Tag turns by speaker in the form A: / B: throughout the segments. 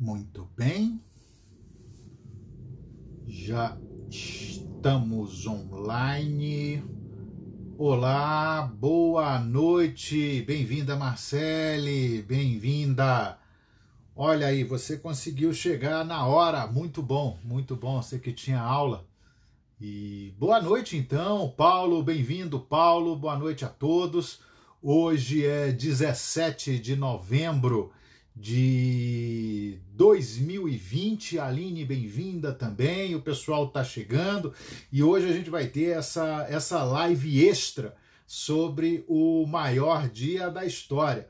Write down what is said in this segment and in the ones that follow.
A: Muito bem. Já estamos online. Olá, boa noite. Bem-vinda, Marcele. Bem-vinda. Olha aí, você conseguiu chegar na hora. Muito bom, muito bom. Você que tinha aula. E boa noite, então, Paulo. Bem-vindo, Paulo. Boa noite a todos. Hoje é 17 de novembro de 2020. Aline, bem-vinda também. O pessoal está chegando e hoje a gente vai ter essa, essa live extra sobre o maior dia da história.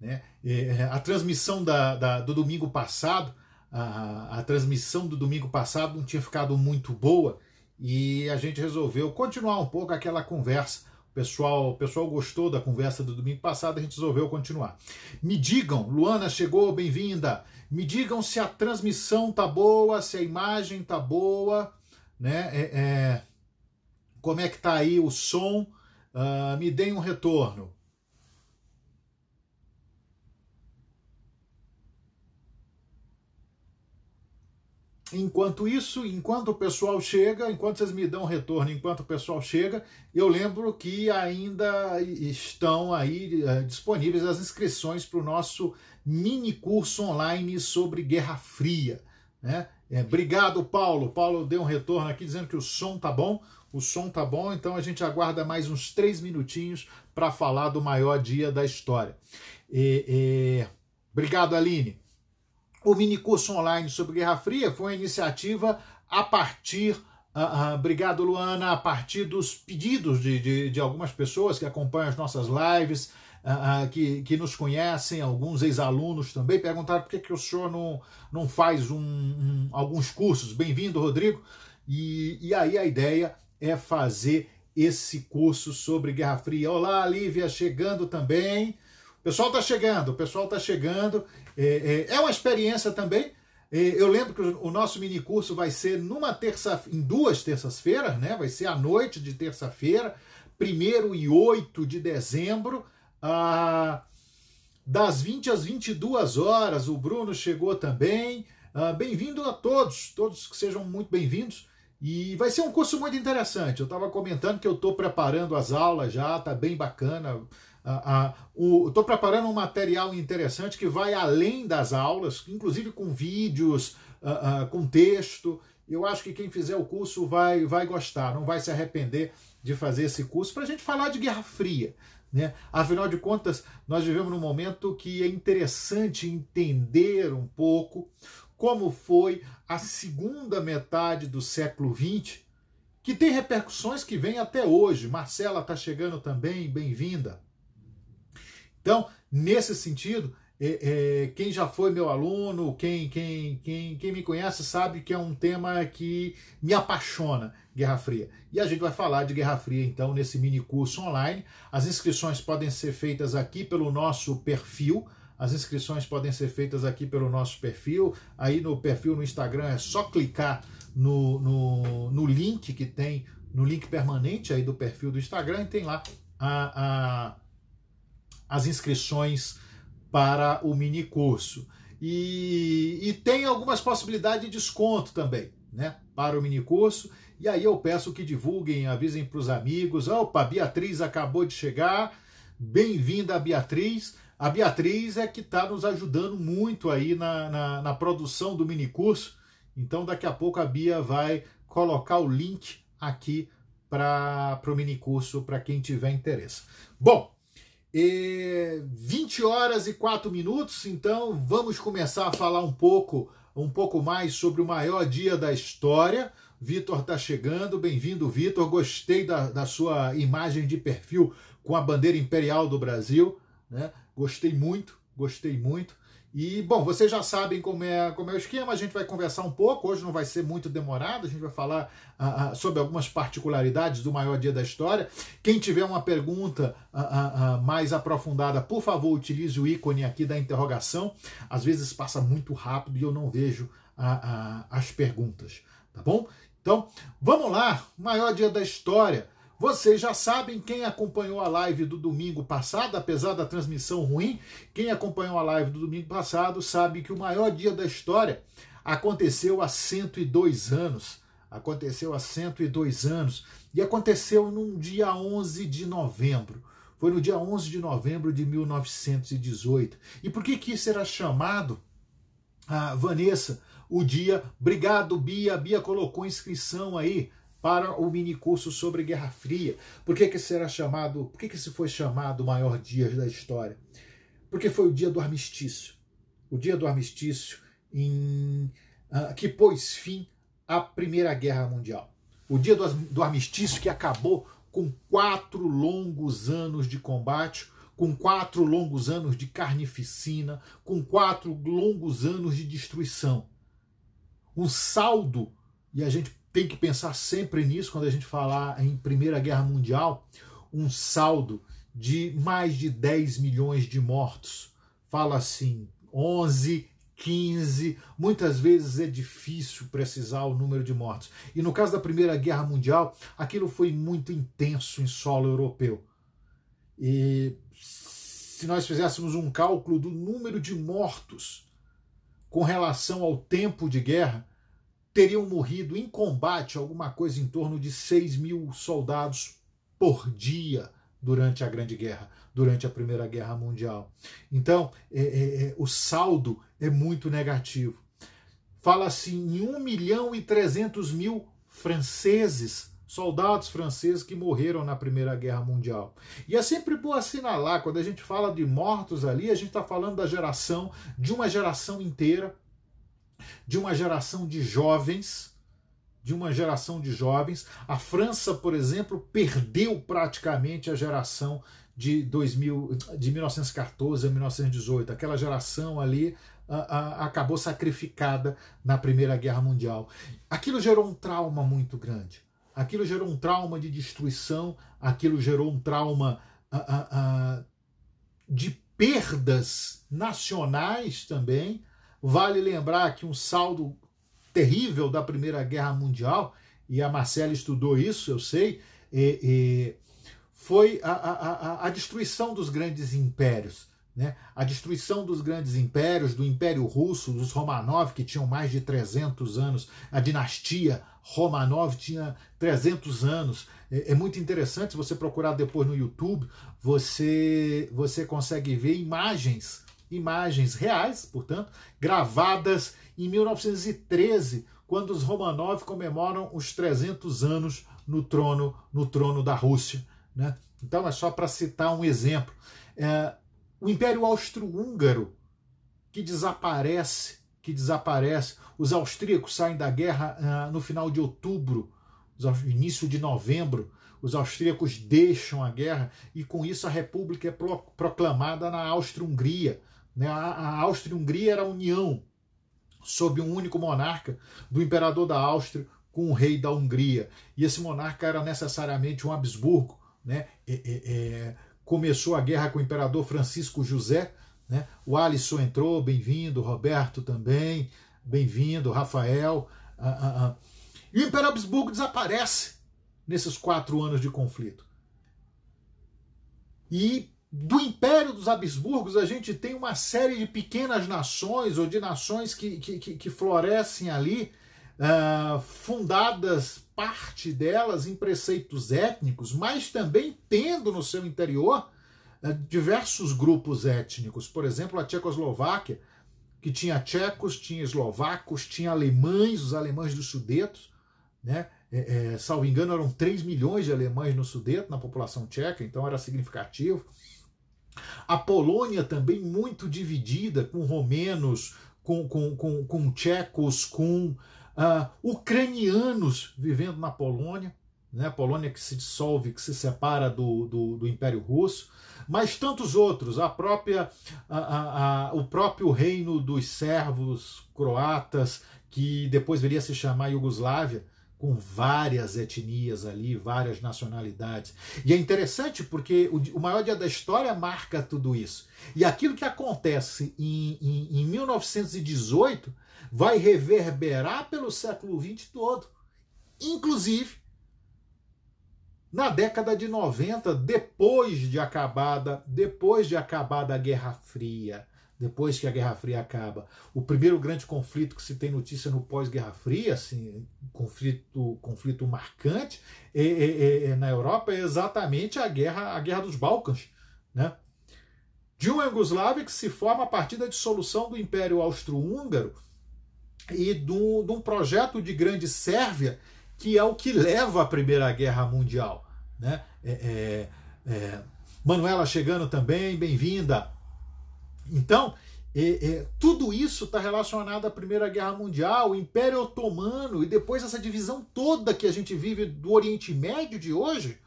A: Né? É, a transmissão da, da, do domingo passado, a, a transmissão do domingo passado não tinha ficado muito boa e a gente resolveu continuar um pouco aquela conversa pessoal, pessoal gostou da conversa do domingo passado, a gente resolveu continuar. Me digam, Luana chegou, bem-vinda. Me digam se a transmissão tá boa, se a imagem tá boa, né? É, é, como é que tá aí o som? Uh, me deem um retorno. Enquanto isso, enquanto o pessoal chega, enquanto vocês me dão retorno, enquanto o pessoal chega, eu lembro que ainda estão aí eh, disponíveis as inscrições para o nosso mini curso online sobre Guerra Fria. Né? É, obrigado, Paulo. Paulo deu um retorno aqui dizendo que o som tá bom. O som tá bom, então a gente aguarda mais uns três minutinhos para falar do maior dia da história. E, e... Obrigado, Aline. O mini curso online sobre Guerra Fria foi uma iniciativa a partir Uh, uh, obrigado, Luana. A partir dos pedidos de, de, de, algumas pessoas que acompanham as nossas lives, uh, que, que nos conhecem, alguns ex-alunos também, perguntaram por que, que o senhor não, não faz um, um alguns cursos. Bem-vindo, Rodrigo. E, e aí a ideia é fazer esse curso sobre Guerra Fria. Olá, Lívia, chegando também pessoal está chegando, o pessoal está chegando. É, é, é, uma experiência também. É, eu lembro que o nosso mini curso vai ser numa terça, em duas terças-feiras, né? Vai ser à noite de terça-feira, 1 e 8 de dezembro, das 20 às 22 horas. O Bruno chegou também. Ah, bem-vindo a todos, todos que sejam muito bem-vindos. E vai ser um curso muito interessante. Eu estava comentando que eu estou preparando as aulas já, tá bem bacana. Ah, Estou preparando um material interessante que vai além das aulas, inclusive com vídeos, ah, ah, com texto. Eu acho que quem fizer o curso vai, vai gostar, não vai se arrepender de fazer esse curso para a gente falar de Guerra Fria. Né? Afinal de contas, nós vivemos num momento que é interessante entender um pouco como foi a segunda metade do século XX, que tem repercussões que vêm até hoje. Marcela está chegando também, bem-vinda. Então, nesse sentido, é, é, quem já foi meu aluno, quem, quem, quem, quem me conhece sabe que é um tema que me apaixona, Guerra Fria. E a gente vai falar de Guerra Fria então nesse mini curso online. As inscrições podem ser feitas aqui pelo nosso perfil. As inscrições podem ser feitas aqui pelo nosso perfil. Aí no perfil no Instagram é só clicar no, no, no link que tem, no link permanente aí do perfil do Instagram e tem lá a, a as inscrições para o mini curso. E, e tem algumas possibilidades de desconto também, né? Para o mini curso. E aí eu peço que divulguem, avisem para os amigos. Opa, Beatriz acabou de chegar. Bem-vinda, Beatriz. A Beatriz é que está nos ajudando muito aí na, na, na produção do mini curso. Então, daqui a pouco a Bia vai colocar o link aqui para o mini curso para quem tiver interesse. Bom, e 20 horas e 4 minutos, então vamos começar a falar um pouco, um pouco mais sobre o maior dia da história. Vitor está chegando, bem-vindo, Vitor. Gostei da, da, sua imagem de perfil com a bandeira imperial do Brasil, né? Gostei muito, gostei muito. E, bom, vocês já sabem como é, como é o esquema, a gente vai conversar um pouco, hoje não vai ser muito demorado, a gente vai falar ah, ah, sobre algumas particularidades do maior dia da história. Quem tiver uma pergunta ah, mais aprofundada, por favor, utilize o ícone aqui da interrogação. Às vezes passa muito rápido e eu não vejo as perguntas, tá bom? Então, vamos lá, maior dia da história. Vocês já sabem, quem acompanhou a live do domingo passado, apesar da transmissão ruim, quem acompanhou a live do domingo passado sabe que o maior dia da história aconteceu há 102 anos. Aconteceu há 102 anos e aconteceu num dia 11 de novembro. Foi no dia 11 de novembro de 1918. E por que que isso era chamado, ah, Vanessa, o dia? Obrigado, Bia. A Bia colocou inscrição aí para o mini curso sobre Guerra Fria. Por que, que será chamado, por que, que se foi chamado o maior dia da história? Porque foi o dia do armistício. O dia do armistício em, uh, que pôs fim à Primeira Guerra Mundial. O dia do, do armistício que acabou com quatro longos anos de combate, com quatro longos anos de carnificina, com quatro longos anos de destruição. Um saldo, e a gente tem que pensar sempre nisso quando a gente falar em Primeira Guerra Mundial, um saldo de mais de 10 milhões de mortos. Fala assim, 11, 15, muitas vezes é difícil precisar o número de mortos. E no caso da Primeira Guerra Mundial, aquilo foi muito intenso em solo europeu. E se nós fizéssemos um cálculo do número de mortos com relação ao tempo de guerra, teriam morrido em combate alguma coisa em torno de 6 mil soldados por dia durante a Grande Guerra, durante a Primeira Guerra Mundial. Então, é, é, é o saldo é muito negativo. Fala-se em 1 milhão e 300 mil franceses, soldados franceses que morreram na Primeira Guerra Mundial. E é sempre bom assinalar, quando a gente fala de mortos ali, a gente está falando da geração, de uma geração inteira, de uma geração de jovens, de uma geração de jovens. A França, por exemplo, perdeu praticamente a geração de 2000, de 1914 a 1918, aquela geração ali a, a, acabou sacrificada na Primeira Guerra Mundial. Aquilo gerou um trauma muito grande. Aquilo gerou um trauma de destruição, aquilo gerou um trauma a, de perdas nacionais também, Vale lembrar que um saldo terrível da Primeira Guerra Mundial, e a Marcela estudou isso, eu sei, e, e foi a, a, a destruição dos grandes impérios. Né? A destruição dos grandes impérios, do Império Russo, dos Romanov, que tinham mais de 300 anos, a dinastia Romanov tinha 300 anos. É, é, muito interessante, se você procurar depois no YouTube, você, você consegue ver imagens imagens reais, portanto, gravadas em 1913, quando os Romanov comemoram os 300 anos no trono, no trono da Rússia. Né? Então é só para citar um exemplo. É, o Império Austro-Húngaro, que desaparece, que desaparece. Os austríacos saem da guerra uh, no final de outubro, início de novembro. Os austríacos deixam a guerra e com isso a república é proclamada na Áustria-Hungria. Né? A Áustria-Hungria era a união sob um único monarca do imperador da Áustria com o rei da Hungria. E esse monarca era necessariamente um Habsburgo. Né? É, é, é, começou a guerra com o imperador Francisco José. Né? O Alisson entrou, bem-vindo, Roberto também, bem-vindo, Rafael. Ah, ah, ah. E o Império Habsburgo desaparece nesses quatro anos de conflito. E do Império dos Habsburgos, a gente tem uma série de pequenas nações ou de nações que, que, que florescem ali, uh, fundadas, parte delas, em preceitos étnicos, mas também tendo no seu interior uh, diversos grupos étnicos. Por exemplo, a Tchecoslováquia, que tinha tchecos, tinha eslovacos, tinha alemães, os alemães dos Sudetos, né? É, é, salvo engano, eram 3 milhões de alemães no Sudeto, na população tcheca, então era significativo. A Polônia também muito dividida com romenos, com, com, com, com tchecos, com uh, ucranianos vivendo na Polônia. Né? Polônia que se dissolve, que se separa do, do, do Império Russo, mas tantos outros, a própria, a, a, a, o próprio reino dos servos croatas, que depois viria a se chamar Iugoslávia, com várias etnias ali, várias nacionalidades. E é interessante porque o, maior dia da história marca tudo isso. E aquilo que acontece em, em, em 1918 vai reverberar pelo século XX todo, inclusive na década de 90, depois de acabada, depois de acabada a Guerra Fria depois que a Guerra Fria acaba. O primeiro grande conflito que se tem notícia no pós-Guerra Fria, assim, conflito, conflito marcante, é, é, é, é na Europa é exatamente a guerra, a guerra dos Balcãs, né? De um Iugoslávia que se forma a partir da dissolução do Império Austro-Húngaro e de um projeto de grande Sérvia que é o que leva à Primeira Guerra Mundial, né? É, é, é Manuela chegando também, bem-vinda. Então, é, é, tudo isso está relacionado à Primeira Guerra Mundial, o Império Otomano e depois essa divisão toda que a gente vive do Oriente Médio de hoje.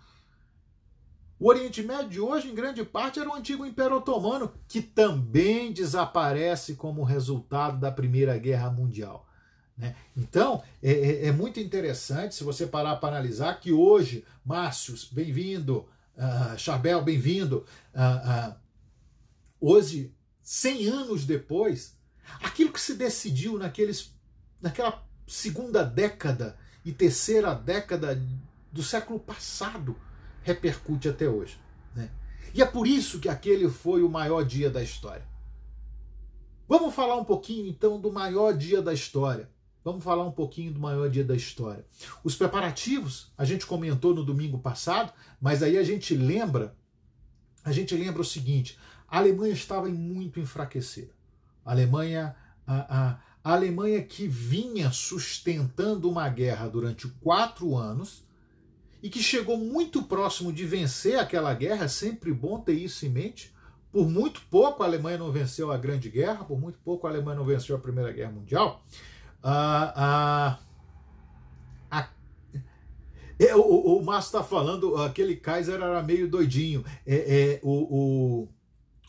A: O Oriente Médio de hoje, em grande parte, era o antigo Império Otomano, que também desaparece como resultado da Primeira Guerra Mundial. Né? Então, é, é, é muito interessante se você parar para analisar que hoje, Márcio, bem-vindo, uh, bem-vindo, uh, uh, hoje 100 anos depois, aquilo que se decidiu naqueles, naquela segunda década e terceira década do século passado repercute até hoje. Né? E é por isso que aquele foi o maior dia da história. Vamos falar um pouquinho então do maior dia da história. Vamos falar um pouquinho do maior dia da história. Os preparativos, a gente comentou no domingo passado, mas aí a gente lembra, a gente lembra o seguinte: a Alemanha estava muito enfraquecida. A Alemanha, a, a, a Alemanha que vinha sustentando uma guerra durante quatro anos e que chegou muito próximo de vencer aquela guerra, é sempre bom ter isso em mente. Por muito pouco a Alemanha não venceu a Grande Guerra, por muito pouco a Alemanha não venceu a Primeira Guerra Mundial. a... é, o, o Márcio está falando, aquele Kaiser era meio doidinho. É, é, o, o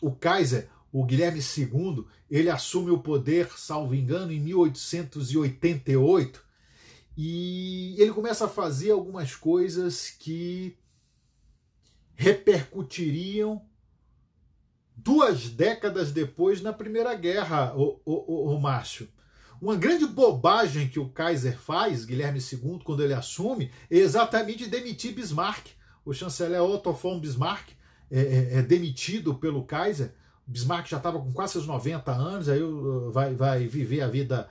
A: o Kaiser, o Guilherme II, ele assume o poder, salvo engano, em 1888 e ele começa a fazer algumas coisas que repercutiriam duas décadas depois na Primeira Guerra, o, o, o, o Márcio. Uma grande bobagem que o Kaiser faz, Guilherme II, quando ele assume, é exatamente demitir Bismarck, o chanceler Otto von Bismarck, é, é, é, demitido pelo Kaiser. Bismarck já estava com quase seus 90 anos, aí uh, vai, vai viver a vida,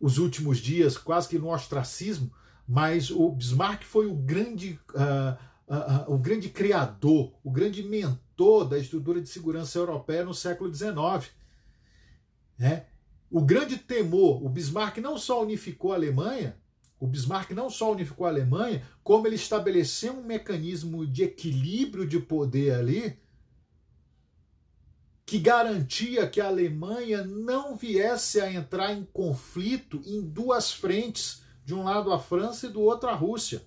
A: os últimos dias quase que no ostracismo, mas o Bismarck foi o grande, uh, uh, o grande criador, o grande mentor da estrutura de segurança europeia no século XIX. Né? O grande temor, o Bismarck não só unificou a Alemanha, o Bismarck não só unificou a Alemanha, como ele estabeleceu um mecanismo de equilíbrio de poder ali que garantia que a Alemanha não viesse a entrar em conflito em duas frentes, de um lado a França e do outro a Rússia.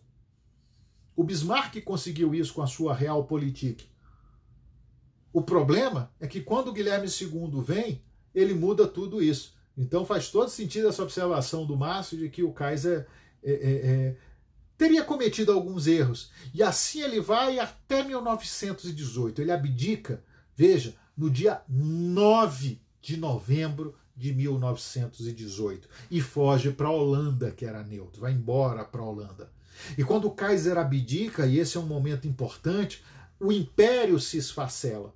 A: O Bismarck conseguiu isso com a sua Realpolitik. O problema é que quando Guilherme II vem, ele muda tudo isso. Então faz todo sentido essa observação do Márcio de que o Kaiser é, é, é teria cometido alguns erros. E assim ele vai até 1918. Ele abdica, veja, no dia 9 de novembro de 1918 e foge para a Holanda, que era neutro, vai embora para a Holanda. E quando o Kaiser abdica, e esse é um momento importante, o império se esfacela,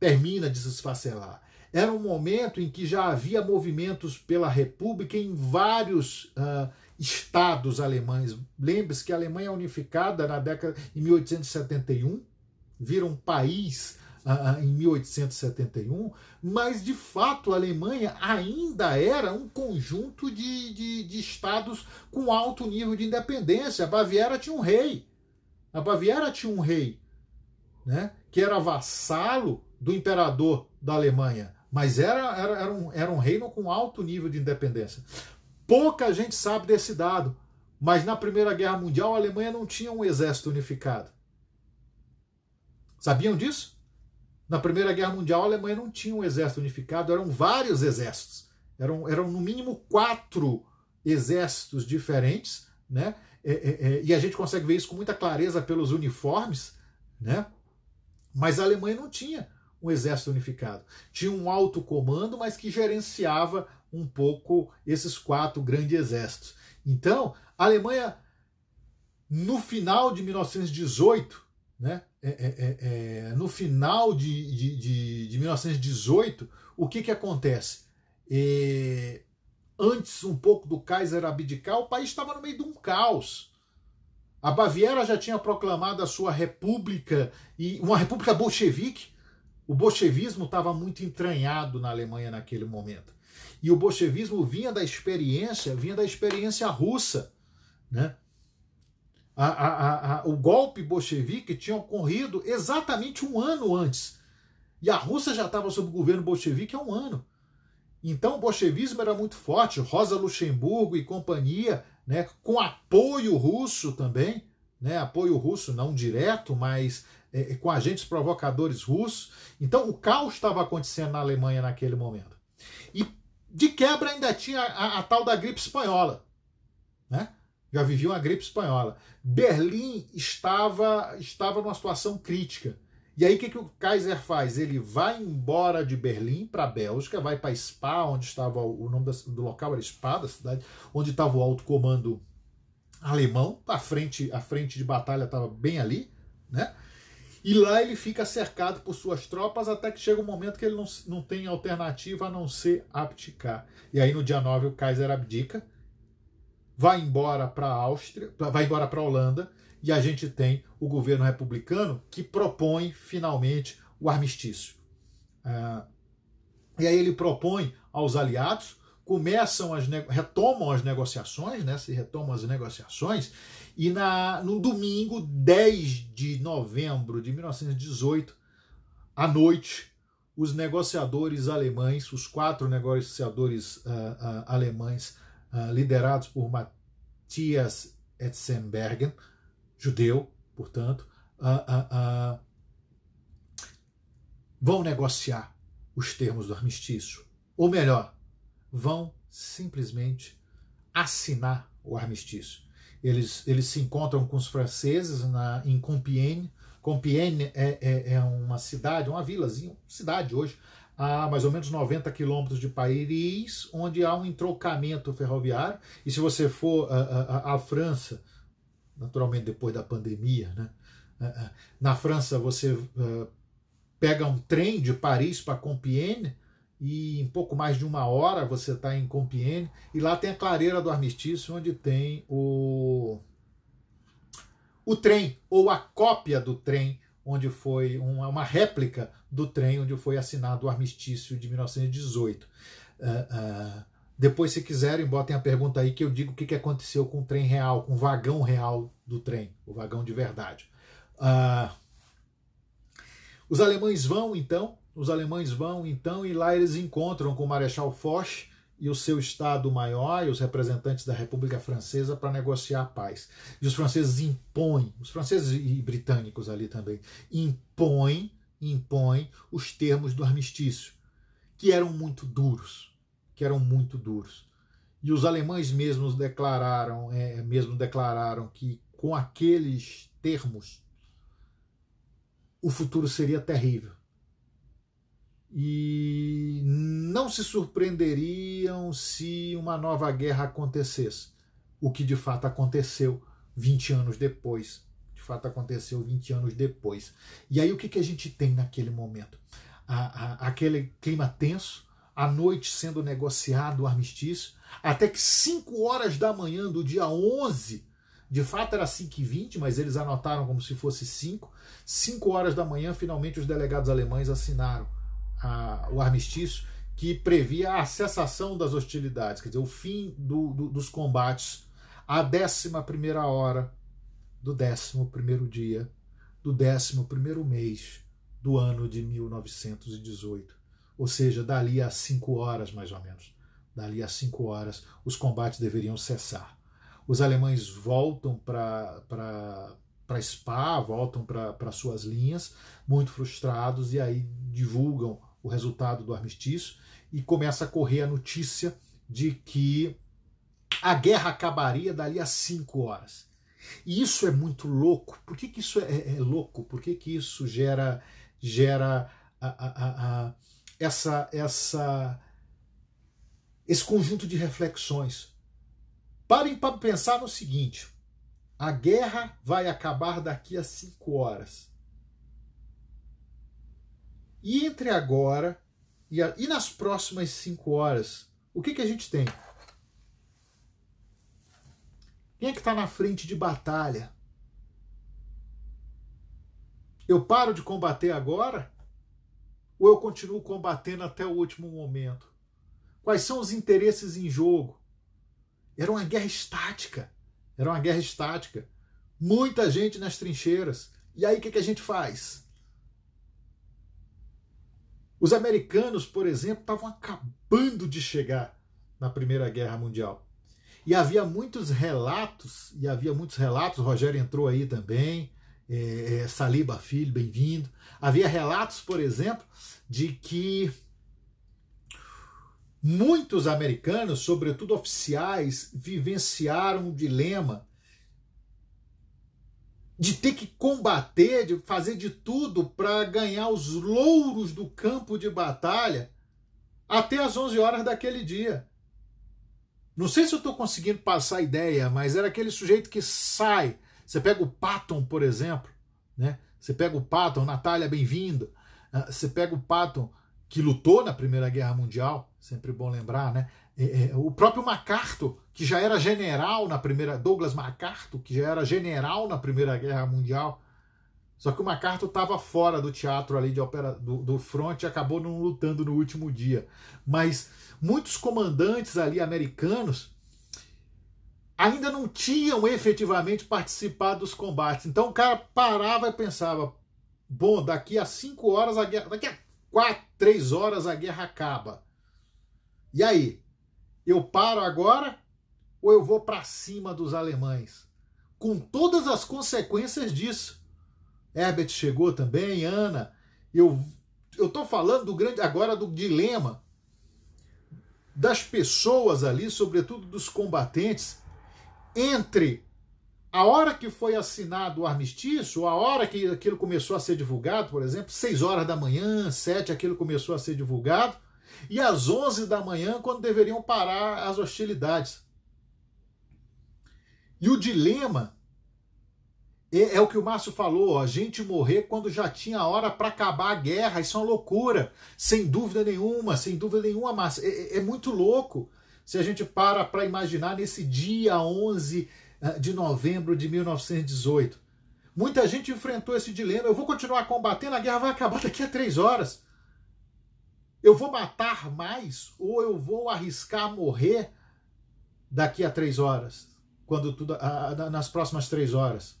A: termina de se esfacelar. Era um momento em que já havia movimentos pela República em vários uh, estados alemães. Lembre-se que a Alemanha é unificada na década de 1871 vira um país uh, em 1871, mas de fato a Alemanha ainda era um conjunto de, de, de estados com alto nível de independência. A Baviera tinha um rei. A Baviera tinha um rei, né, que era vassalo do imperador da Alemanha. Mas era, era, era, um, era um reino com alto nível de independência. Pouca gente sabe desse dado, mas na Primeira Guerra Mundial a Alemanha não tinha um exército unificado. Sabiam disso? Na Primeira Guerra Mundial a Alemanha não tinha um exército unificado, eram vários exércitos. Eram, eram no mínimo quatro exércitos diferentes, né? É, é, é, e a gente consegue ver isso com muita clareza pelos uniformes, né? Mas a Alemanha não tinha um exército unificado. Tinha um alto comando, mas que gerenciava um pouco esses quatro grandes exércitos. Então, a Alemanha, no final de 1918, né, é, é, é, no final de, de, de, de, 1918, o que, que acontece? antes um pouco do Kaiser abdicar, o país estava no meio de um caos. A Baviera já tinha proclamado a sua república, e uma república bolchevique, o bolchevismo estava muito entranhado na Alemanha naquele momento. E o bolchevismo vinha da experiência, vinha da experiência russa, né? A, a, a, o golpe bolchevique tinha ocorrido exatamente um ano antes. E a Rússia já estava sob o governo bolchevique há um ano. Então o bolchevismo era muito forte, Rosa Luxemburgo e companhia, né, com apoio russo também, né, apoio russo não direto, mas é, é, com agentes provocadores russos. Então o caos estava acontecendo na Alemanha naquele momento. E de quebra ainda tinha a, a tal da gripe espanhola, né? Já viviam a gripe espanhola. Berlim estava estava numa situação crítica. E aí o que, que o Kaiser faz? Ele vai embora de Berlim para a Bélgica, vai para Spa, onde estava o nome da, do local era Spa, da cidade, onde estava o alto comando alemão, a frente, a frente de batalha estava bem ali, né? E lá ele fica cercado por suas tropas até que chega um momento que ele não, não tem alternativa a não ser abdicar. E aí no dia 9 o Kaiser abdica, vai embora para a Áustria, vai embora para a Holanda, e a gente tem o governo republicano que propõe finalmente o armistício. Ah, e aí ele propõe aos aliados, começam as retomam as negociações, né? Se retomam as negociações e na, domingo, 10 de novembro de 1918, à noite, os negociadores alemães, os quatro negociadores uh, uh, alemães, uh, liderados por Matthias Etzenbergen, judeu, portanto, vão negociar os termos do armistício. Ou melhor, vão simplesmente assinar o armistício. Eles, eles se encontram com os franceses na, em Compiègne. Compiègne é, é, é uma cidade, uma vilazinha, cidade hoje, a mais ou menos 90 quilômetros de Paris, onde há um entrocamento ferroviário. E se você for à França, naturalmente depois da pandemia, né? na França você uh, pega um trem de Paris para Compiègne, e em pouco mais de uma hora você está em Compiègne e lá tem a clareira do armistício onde tem o o trem ou a cópia do trem onde foi uma, uma réplica do trem onde foi assinado o armistício de 1918. Uh, uh, depois, se quiserem, botem a pergunta aí que eu digo o que, que aconteceu com o trem real, com o vagão real do trem, o vagão de verdade. Uh, os alemães vão então os alemães vão então e lá eles encontram com o Marechal Foch e o seu Estado Maior e os representantes da República Francesa para negociar a paz. E os franceses impõem, os franceses e britânicos ali também, impõem, impõem os termos do armistício, que eram muito duros, que eram muito duros. E os alemães mesmos declararam, é, mesmo declararam que com aqueles termos o futuro seria terrível e não se surpreenderiam se uma nova guerra acontecesse, o que de fato aconteceu 20 anos depois. De fato aconteceu 20 anos depois. E aí o que, que a gente tem naquele momento? A, a, aquele clima tenso, a noite sendo negociado o armistício, até que 5 horas da manhã do dia 11, de fato era 5 e 20, mas eles anotaram como se fosse 5, 5 horas da manhã finalmente os delegados alemães assinaram a, o armistício que previa a cessação das hostilidades, quer dizer, o fim do, do, dos combates à 11 hora do 11 dia do 11 mês do ano de 1918. Ou seja, dali a 5 horas, mais ou menos. Dali a 5 horas, os combates deveriam cessar. Os alemães voltam para para Spa, voltam para suas linhas, muito frustrados, e aí divulgam o resultado do armistício e começa a correr a notícia de que a guerra acabaria dali a cinco horas. E isso é muito louco. Por que, que isso é, é, é louco? Por que, que isso gera, gera a, a, a, essa, essa, esse conjunto de reflexões? Parem para pensar no seguinte: a guerra vai acabar daqui a cinco horas. E entre agora e, a, e nas próximas cinco horas, o que, que a gente tem? Quem é que está na frente de batalha? Eu paro de combater agora? Ou eu continuo combatendo até o último momento? Quais são os interesses em jogo? Era uma guerra estática. Era uma guerra estática. Muita gente nas trincheiras. E aí o que, que a gente faz? Os americanos, por exemplo, estavam acabando de chegar na Primeira Guerra Mundial. E havia muitos relatos, e havia muitos relatos, Rogério entrou aí também, é, é Saliba Filho, bem-vindo. Havia relatos, por exemplo, de que muitos americanos, sobretudo oficiais, vivenciaram o dilema de ter que combater, de fazer de tudo para ganhar os louros do campo de batalha até as 11 horas daquele dia. Não sei se eu estou conseguindo passar a ideia, mas era aquele sujeito que sai. Você pega o Patton, por exemplo, né? Você pega o Patton, Natália, bem vindo ah, Você pega o Patton, que lutou na Primeira Guerra Mundial, sempre bom lembrar, né? É, é, o próprio MacArthur que já era general na primeira Douglas MacArthur, que já era general na Primeira Guerra Mundial. Só que o MacArthur estava fora do teatro ali de opera, do, do front e acabou não lutando no último dia. Mas muitos comandantes ali americanos ainda não tinham efetivamente participado dos combates. Então o cara parava e pensava: bom, daqui a cinco horas a guerra, daqui a quatro, três horas a guerra acaba. E aí? Eu paro agora ou eu vou para cima dos alemães? Com todas as consequências disso. Herbert chegou também, Ana. Eu eu tô falando do grande agora do dilema das pessoas ali, sobretudo dos combatentes, entre a hora que foi assinado o armistício, a hora que aquilo começou a ser divulgado, por exemplo, 6 horas da manhã, 7, aquilo começou a ser divulgado, e às 11 da manhã, quando deveriam parar as hostilidades. E o dilema é, é, o que o Márcio falou, a gente morrer quando já tinha hora para acabar a guerra, isso é uma loucura, sem dúvida nenhuma, sem dúvida nenhuma, Márcio, é, é, é muito louco se a gente para para imaginar nesse dia 11 ah, de novembro de 1918. Muita gente enfrentou esse dilema, eu vou continuar combatendo, a guerra vai acabar daqui a três horas. Eu vou matar mais ou eu vou arriscar morrer daqui a três horas? quando tudo a, a, nas próximas três horas.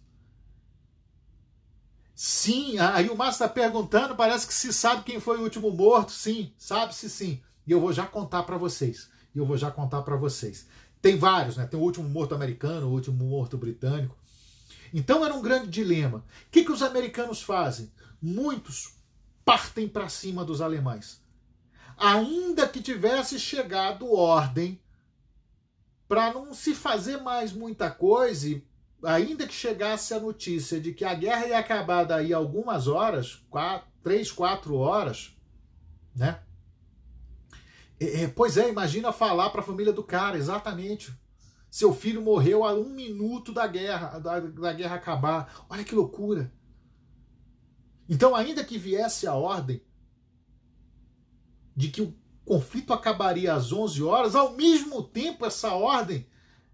A: Sim, aí o Márcio está perguntando, parece que se sabe quem foi o último morto, sim, sabe-se sim. E eu vou já contar para vocês. E eu vou já contar para vocês. Tem vários, né? Tem o último morto americano, o último morto britânico. Então era um grande dilema. O que, que os americanos fazem? Muitos partem para cima dos alemães. Ainda que tivesse chegado ordem para não se fazer mais muita coisa e ainda que chegasse a notícia de que a guerra ia acabar daí algumas horas, quatro, três, quatro horas, né? É, é pois é, imagina falar para a família do cara, exatamente. Seu filho morreu a um minuto da guerra, da, da guerra acabar. Olha que loucura. Então, ainda que viesse a ordem de que o conflito acabaria às 11 horas, ao mesmo tempo essa ordem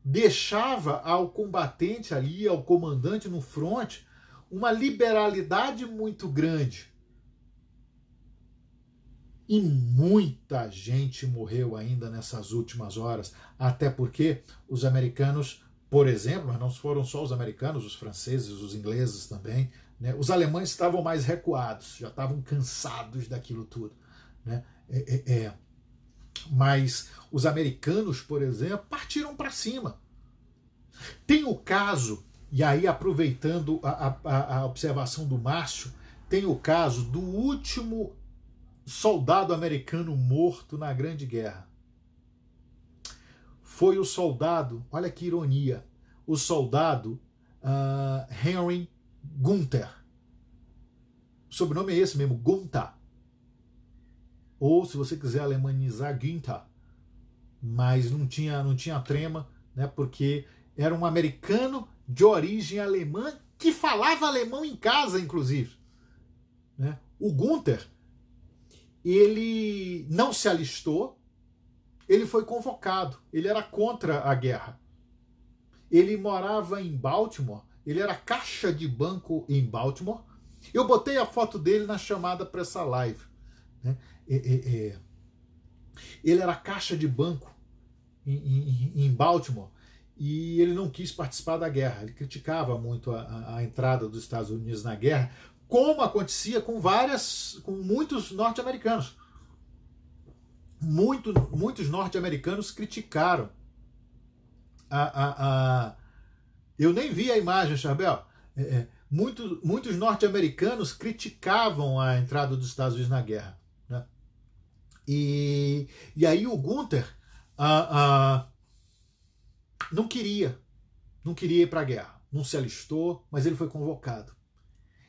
A: deixava ao combatente ali, ao comandante no fronte, uma liberalidade muito grande. E muita gente morreu ainda nessas últimas horas, até porque os americanos, por exemplo, mas não foram só os americanos, os franceses, os ingleses também, né? os alemães estavam mais recuados, já estavam cansados daquilo tudo. Né? É, é, é. Mas os americanos, por exemplo, partiram para cima. Tem o caso, e aí aproveitando a, a, a observação do Márcio, tem o caso do último soldado americano morto na Grande Guerra. Foi o soldado, olha que ironia, o soldado uh, Henry Gunther. O sobrenome é esse mesmo, Gunther ou se você quiser alemanizar Günther, mas não tinha, não tinha trema, né, porque era um americano de origem alemã que falava alemão em casa, inclusive. Né? O Gunther, ele não se alistou, ele foi convocado, ele era contra a guerra. Ele morava em Baltimore, ele era caixa de banco em Baltimore. Eu botei a foto dele na chamada para essa live. Né? É, é, é. ele era caixa de banco em, em, em Baltimore e ele não quis participar da guerra. Ele criticava muito a, a, entrada dos Estados Unidos na guerra, como acontecia com várias, com muitos norte-americanos. Muito, muitos norte-americanos criticaram a, a, a, Eu nem vi a imagem, Charbel. É, muito, muitos norte-americanos criticavam a entrada dos Estados Unidos na guerra. E, e aí o Gunther ah, ah, não queria, não queria ir para a guerra, não se alistou, mas ele foi convocado.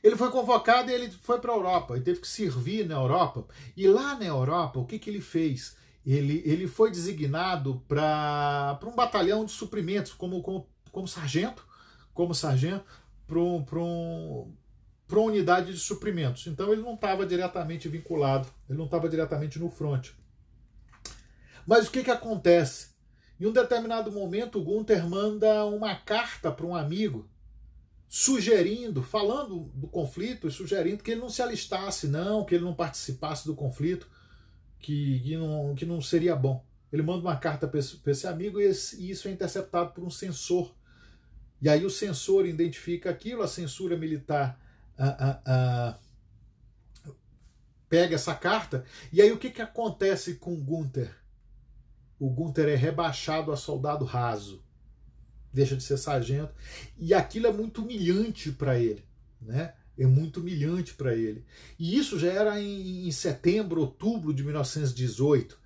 A: Ele foi convocado e ele foi para a Europa, e teve que servir na Europa. E lá na Europa, o que, que ele fez? Ele, ele foi designado para um batalhão de suprimentos como, como, como sargento, como sargento, para um, pra um, para unidade de suprimentos. Então ele não estava diretamente vinculado, ele não estava diretamente no front. Mas o que, que acontece? Em um determinado momento, o Gunther manda uma carta para um amigo, sugerindo, falando do conflito sugerindo que ele não se alistasse, não, que ele não participasse do conflito, que, que, não, que não seria bom. Ele manda uma carta para esse, esse, amigo e, esse, e isso é interceptado por um sensor. E aí o sensor identifica aquilo, a censura militar ah, ah, pega essa carta. E aí o que, que acontece com Gunther? O Gunther é rebaixado a soldado raso, deixa de ser sargento, e aquilo é muito humilhante para ele, né? É muito humilhante para ele. E isso já era em, em setembro, outubro de 1918.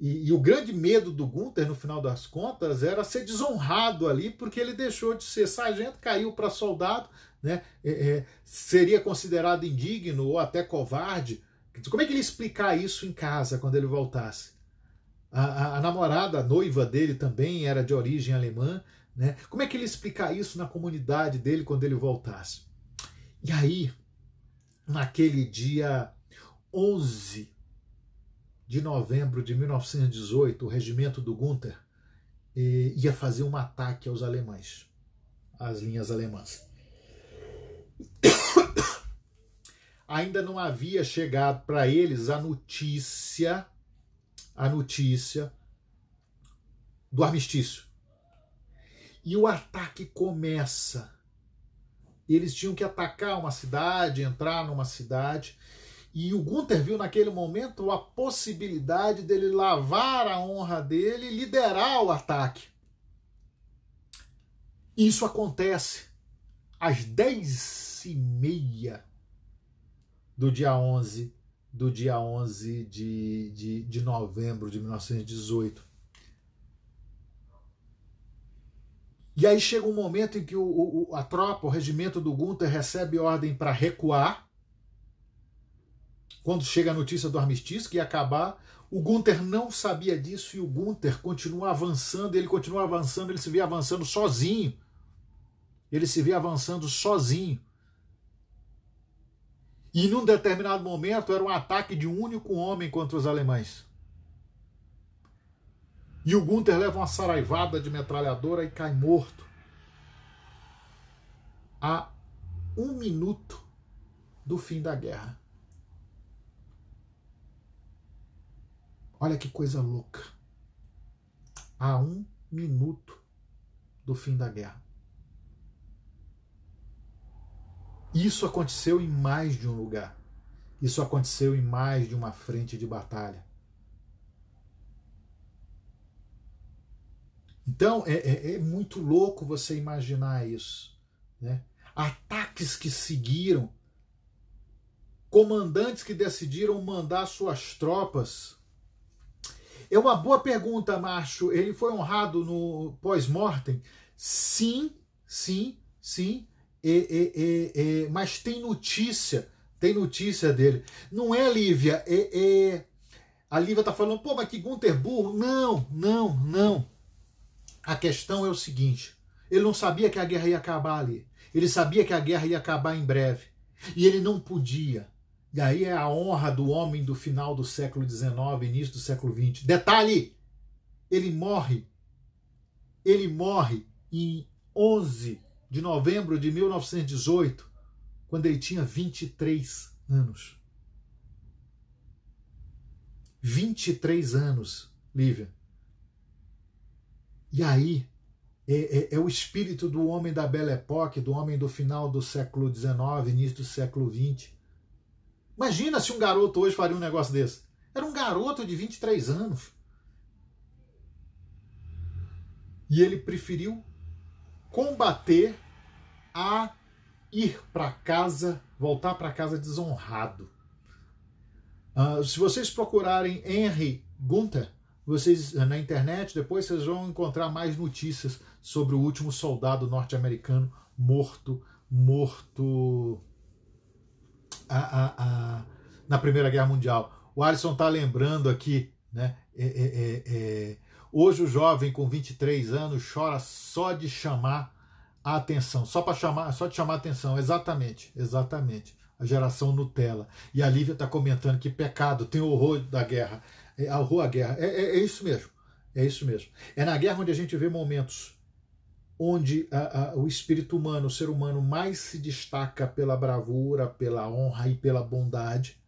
A: E, e, o grande medo do Gunther, no final das contas, era ser desonrado ali, porque ele deixou de ser sargento, caiu para soldado, né, é, é, seria considerado indigno ou até covarde. Como é que ele explicar isso em casa quando ele voltasse? A, a, a namorada, a noiva dele também era de origem alemã. Né? Como é que ele explicar isso na comunidade dele quando ele voltasse? E aí, naquele dia 11 de novembro de 1918, o regimento do Gunther eh, ia fazer um ataque aos alemães, às linhas alemãs ainda não havia chegado para eles a notícia, a notícia do armistício. E o ataque começa. Eles tinham que atacar uma cidade, entrar numa cidade. E o Gunther viu naquele momento a possibilidade dele lavar a honra dele e liderar o ataque. Isso acontece às 10 e meia do dia 11 do dia 11 de, de, de novembro de 1918. E aí chega um momento em que o, o, a tropa, o regimento do Gunther recebe ordem para recuar. Quando chega a notícia do armistício que ia acabar, o Gunther não sabia disso e o Gunther continua avançando, ele continua avançando, ele se vê avançando sozinho ele se vê avançando sozinho. E num determinado momento era um ataque de um único homem contra os alemães. E o Gunther leva uma saraivada de metralhadora e cai morto. A um minuto do fim da guerra. Olha que coisa louca. A um minuto do fim da guerra. Isso aconteceu em mais de um lugar. Isso aconteceu em mais de uma frente de batalha. Então é, é, é muito louco você imaginar isso. Né? Ataques que seguiram, comandantes que decidiram mandar suas tropas. É uma boa pergunta, Macho. Ele foi honrado no pós-mortem? Sim, sim, sim. E, e, e, mas tem notícia, tem notícia dele. Não é, Lívia? a Lívia está é, é, falando, pô, mas que Gunter burro. Não, não, não. A questão é o seguinte: ele não sabia que a guerra ia acabar ali. Ele sabia que a guerra ia acabar em breve. E ele não podia. E aí é a honra do homem do final do século XIX, início do século XX. Detalhe! Ele morre. Ele morre em 11 de novembro de 1918, quando ele tinha 23 anos. 23 anos, Lívia. E aí é, é, é, o espírito do homem da Belle Époque, do homem do final do século XIX, início do século XX. Imagina se um garoto hoje faria um negócio desse. Era um garoto de 23 anos. E ele preferiu combater a ir para casa, voltar para casa desonrado. Uh, se vocês procurarem Henry Gunther, vocês ah, na internet, depois vocês vão encontrar mais notícias sobre o último soldado norte-americano morto, morto a, a, a, na Primeira Guerra Mundial. O Alisson está lembrando aqui, né? É, é, é, é, hoje o jovem com 23 anos chora só de chamar a atenção, só para chamar, só te chamar a atenção, exatamente, exatamente. A geração Nutella. E a Lívia está comentando que pecado, tem horror da guerra, é, horror a guerra. É, é, é, isso mesmo, é isso mesmo. É na guerra onde a gente vê momentos onde a, a, o espírito humano, o ser humano, mais se destaca pela bravura, pela honra e pela bondade.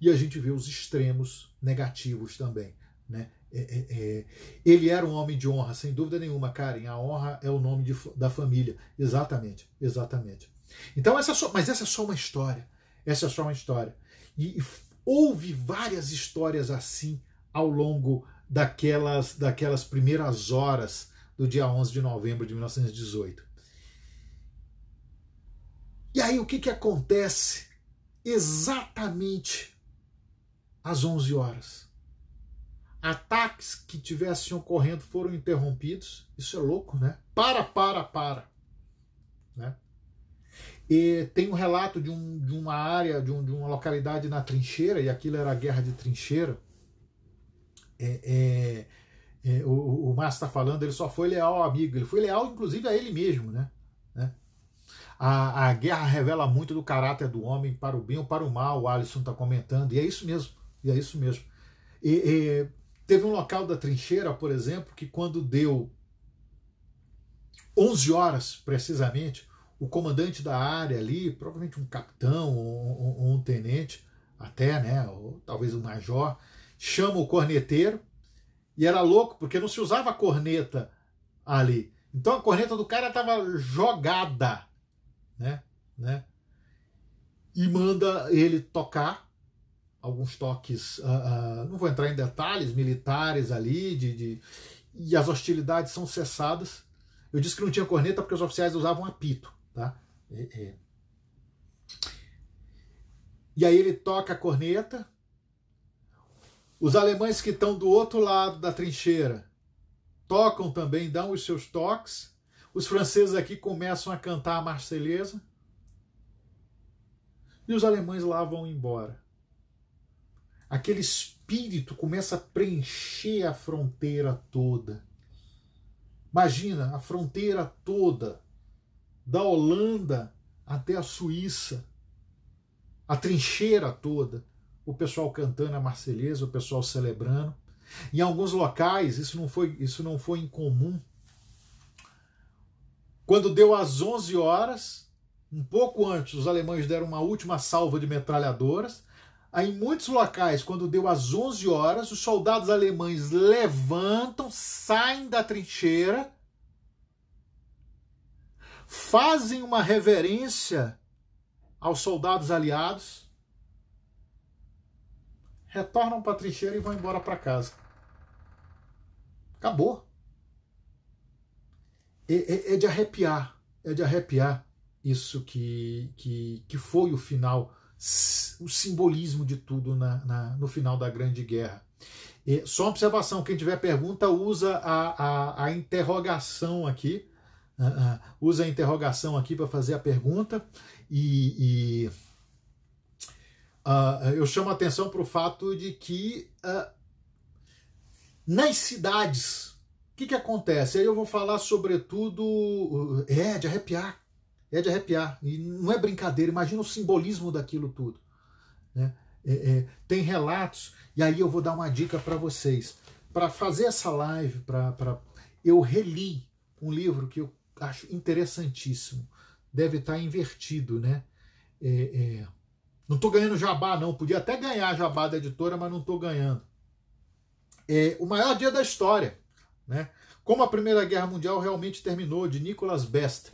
A: E a gente vê os extremos negativos também, né? É, é, é, Ele era um homem de honra, sem dúvida nenhuma, Karen. A honra é o nome de, da família. Exatamente, exatamente. Então, essa é só, mas essa é só uma história. Essa é só uma história. E, e houve várias histórias assim ao longo daquelas, daquelas primeiras horas do dia 11 de novembro de 1918. E aí, o que, que acontece exatamente às 11 horas? Ataques que tivessem ocorrendo foram interrompidos. Isso é louco, né? Para, para, para. Né? E tem um relato de, um, de uma área, de, um, de, uma localidade na trincheira, e aquilo era a guerra de trincheira. É, é, é, o, o Márcio está falando, ele só foi leal ao amigo, ele foi leal inclusive a ele mesmo. Né? né? A, a guerra revela muito do caráter do homem, para o bem ou para o mal, o Alisson está comentando, e é isso mesmo, e é isso mesmo. E, e, Teve um local da trincheira, por exemplo, que quando deu 11 horas precisamente, o comandante da área ali, provavelmente um capitão ou, ou um tenente, até, né, ou talvez um major, chama o corneteiro e era louco porque não se usava corneta ali. Então a corneta do cara estava jogada, né, né? E manda ele tocar alguns toques, uh, uh, não vou entrar em detalhes, militares ali, de, de, e as hostilidades são cessadas. Eu disse que não tinha corneta porque os oficiais usavam apito. Tá? E, é, e... É. e aí ele toca a corneta. Os alemães que estão do outro lado da trincheira tocam também, dão os seus toques. Os franceses aqui começam a cantar a Marselhesa. E os alemães lá vão embora aquele espírito começa a preencher a fronteira toda. Imagina a fronteira toda, da Holanda até a Suíça, a trincheira toda, o pessoal cantando a Marselhesa, o pessoal celebrando. Em alguns locais isso não foi isso não foi incomum. Quando deu às 11 horas, um pouco antes, os alemães deram uma última salva de metralhadoras Aí, em muitos locais, quando deu às 11 horas, os soldados alemães levantam, saem da trincheira, fazem uma reverência aos soldados aliados, retornam para a trincheira e vão embora para casa. Acabou. É, é, é de arrepiar, é de arrepiar isso que, que, que foi o final o simbolismo de tudo na, na, no final da Grande Guerra. E só uma observação: quem tiver pergunta, usa a, a, a interrogação aqui. Uh, uh, usa a interrogação aqui para fazer a pergunta e, e uh, eu chamo a atenção para o fato de que nas cidades o que, que acontece? Aí eu vou falar sobretudo é de arrepiar é de arrepiar. E não é brincadeira, imagina o simbolismo daquilo tudo. Né? É, é, tem relatos, e aí eu vou dar uma dica para vocês. Para fazer essa live, pra, pra, eu reli um livro que eu acho interessantíssimo. Deve estar tá invertido, né? É, é não estou ganhando jabá, não. Podia até ganhar jabá da editora, mas não estou ganhando. É o maior dia da história, né? Como a Primeira Guerra Mundial Realmente Terminou, de Nicholas Best.